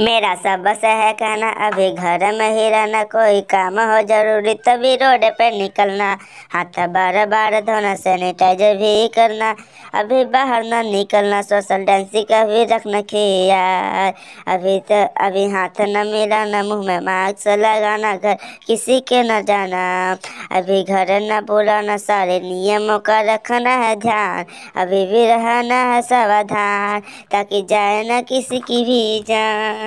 मेरा सब बस है कहना अभी घर में ही रहना कोई काम हो जरूरी तभी रोड पे निकलना हाथ बार बार धोना सैनिटाइजर भी करना अभी बाहर ना निकलना सोशल डिस्टेंसिंग का भी रखना खिया अभी तो अभी हाथ न मिलाना मुंह में मास्क लगाना घर किसी के न जाना अभी घर न बुलाना सारे नियमों का रखना है ध्यान अभी भी रहना है सावधान ताकि जाए ना किसी की भी जान